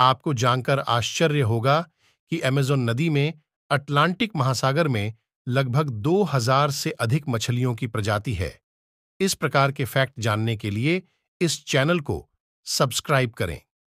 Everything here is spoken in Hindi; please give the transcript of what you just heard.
आपको जानकर आश्चर्य होगा कि अमेजोन नदी में अटलांटिक महासागर में लगभग 2000 से अधिक मछलियों की प्रजाति है इस प्रकार के फैक्ट जानने के लिए इस चैनल को सब्सक्राइब करें